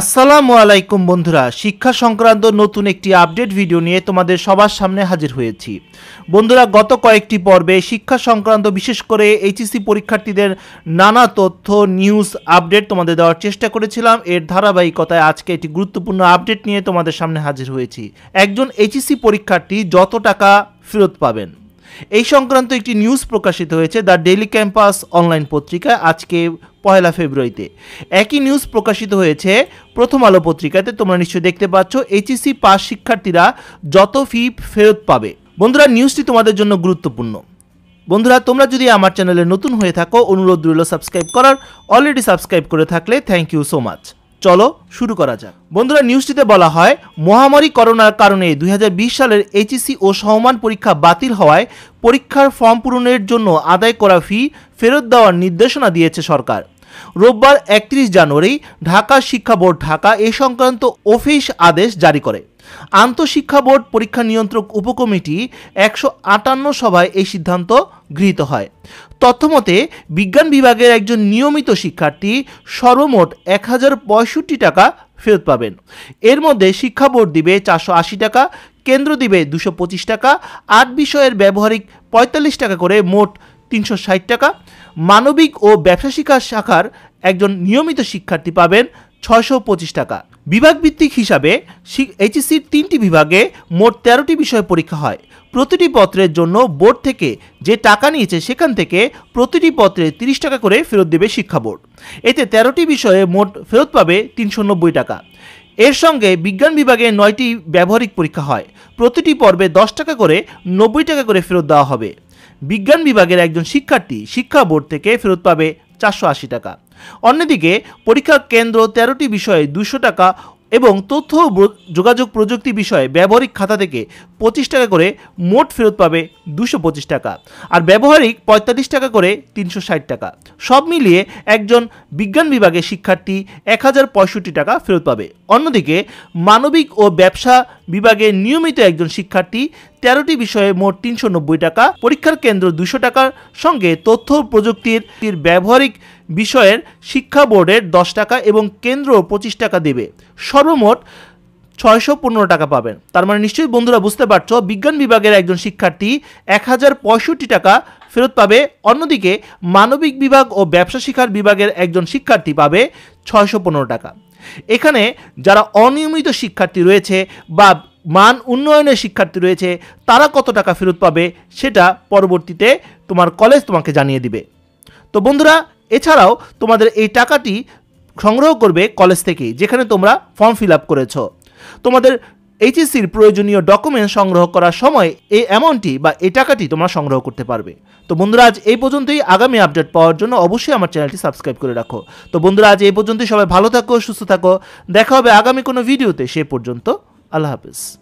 আসসালামু আলাইকুম বন্ধুরা শিক্ষা সংক্রান্ত নতুন একটি আপডেট ভিডিও নিয়ে তোমাদের সবার সামনে হাজির হয়েছি বন্ধুরা গত কয়েকটি পর্বে শিক্ষা সংক্রান্ত বিশেষ করে এইচএসসি পরীক্ষার্থীদের নানা তথ্য নিউজ আপডেট তোমাদের দেওয়ার চেষ্টা করেছিলাম এর ধারাবাহিকতায় আজকে একটি গুরুত্বপূর্ণ আপডেট নিয়ে তোমাদের সামনে হাজির হয়েছি একজন এইচএসসি পরীক্ষার্থী যত টাকা ফেরত পাবেন এই সংক্রান্ত একটি নিউজ প্রকাশিত হয়েছে দ্য ডেইলি ক্যাম্পাস অনলাইন পত্রিকায় আজকে পয়লা ফেব্রুয়ারিতে একই নিউজ প্রকাশিত হয়েছে প্রথম আলো পত্রিকাতে তোমরা নিশ্চয়ই দেখতে পাচ্ছ এইচএসসি e পাস শিক্ষার্থীরা যত ফি ফেরত পাবে বন্ধুরা নিউজটি তোমাদের জন্য গুরুত্বপূর্ণ বন্ধুরা তোমরা যদি আমার চ্যানেলে নতুন হয়ে থাকো অনুরোধ রইল সাবস্ক্রাইব করার অলরেডি সাবস্ক্রাইব করে থাকলে থ্যাংক ইউ সো মাচ চলো শুরু করা যাক বন্ধুরা নিউজটিতে বলা হয় মহামারী করোনার কারণে দুই সালের এইচএসি e ও সমমান পরীক্ষা বাতিল হওয়ায় পরীক্ষার ফর্ম পূরণের জন্য আদায় করা ফি ফেরত দেওয়ার নির্দেশনা দিয়েছে সরকার রোববার একত্রিশ জানুয়ারি ঢাকা শিক্ষা বোর্ড ঢাকা এ সংক্রান্ত অফিস আদেশ জারি করে আন্তঃশিক্ষা বোর্ড পরীক্ষা নিয়ন্ত্রক উপকমিটি একশো আটান্ন সভায় এই সিদ্ধান্ত গৃহীত হয় তথ্যমতে বিজ্ঞান বিভাগের একজন নিয়মিত শিক্ষার্থী সর্বমোট এক হাজার পঁয়ষট্টি টাকা ফেরত পাবেন এর মধ্যে শিক্ষা বোর্ড দিবে চারশো আশি টাকা কেন্দ্র দিবে দুশো পঁচিশ টাকা আট বিষয়ের ব্যবহারিক পঁয়তাল্লিশ টাকা করে মোট তিনশো ষাট টাকা মানবিক ও ব্যবসা শিক্ষা শাখার একজন নিয়মিত শিক্ষার্থী পাবেন ছয়শো পঁচিশ টাকা বিভাগ ভিত্তিক হিসাবে এইচএসসির তিনটি বিভাগে মোট তেরোটি বিষয় পরীক্ষা হয় প্রতিটি পত্রের জন্য বোর্ড থেকে যে টাকা নিয়েছে সেখান থেকে প্রতিটি পত্রে তিরিশ টাকা করে ফেরত দেবে শিক্ষা বোর্ড এতে তেরোটি বিষয়ে মোট ফেরত পাবে তিনশো নব্বই টাকা এর সঙ্গে বিজ্ঞান বিভাগে নয়টি ব্যবহারিক পরীক্ষা হয় প্রতিটি পর্বে দশ টাকা করে নব্বই টাকা করে ফেরত দেওয়া হবে বিজ্ঞান বিভাগের একজন শিক্ষার্থী শিক্ষা বোর্ড থেকে ফেরত পাবে চারশো আশি টাকা অন্যদিকে পরীক্ষা কেন্দ্র তেরোটি বিষয়ে দুশো টাকা এবং তথ্য যোগাযোগ প্রযুক্তি বিষয়ে ব্যবহারিক খাতা থেকে পঁচিশ টাকা করে মোট ফেরত পাবে দুশো পঁচিশ টাকা আর ব্যবহারিক পঁয়তাল্লিশ টাকা করে তিনশো ষাট টাকা সব মিলিয়ে একজন বিজ্ঞান বিভাগের শিক্ষার্থী এক হাজার পঁয়ষট্টি টাকা ফেরত পাবে অন্যদিকে মানবিক ও ব্যবসা বিভাগে নিয়মিত একজন শিক্ষার্থী তেরোটি বিষয়ে মোট তিনশো টাকা পরীক্ষার কেন্দ্র দুশো টাকার সঙ্গে তথ্য প্রযুক্তির ব্যবহারিক বিষয়ের শিক্ষা বোর্ডের দশ টাকা এবং কেন্দ্র পঁচিশ টাকা দেবে সর্বমোট ছয়শো পনেরো টাকা পাবেন তার মানে নিশ্চয়ই বন্ধুরা বুঝতে পারছ বিজ্ঞান বিভাগের একজন শিক্ষার্থী এক হাজার পঁয়ষট্টি টাকা ফেরত পাবে অন্যদিকে মানবিক বিভাগ ও ব্যবসা শিক্ষার বিভাগের একজন শিক্ষার্থী পাবে ছয়শো পনেরো টাকা এখানে যারা অনিয়মিত শিক্ষার্থী রয়েছে বা মান উন্নয়নের শিক্ষার্থী রয়েছে তারা কত টাকা ফেরত পাবে সেটা পরবর্তীতে তোমার কলেজ তোমাকে জানিয়ে দিবে তো বন্ধুরা এছাড়াও তোমাদের এই টাকাটি সংগ্রহ করবে কলেজ থেকেই যেখানে তোমরা ফর্ম ফিল আপ করেছো তোমাদের এইচএসসির প্রয়োজনীয় ডকুমেন্ট সংগ্রহ করার সময় এই অ্যামাউন্টটি বা এই টাকাটি তোমরা সংগ্রহ করতে পারবে তো বন্ধুরা আজ এই পর্যন্তই আগামী আপডেট পাওয়ার জন্য অবশ্যই আমার চ্যানেলটি সাবস্ক্রাইব করে রাখো তো বন্ধুরা আজ এই পর্যন্তই সবাই ভালো থাকো সুস্থ থাকো দেখা হবে আগামী কোনো ভিডিওতে সে পর্যন্ত الهابس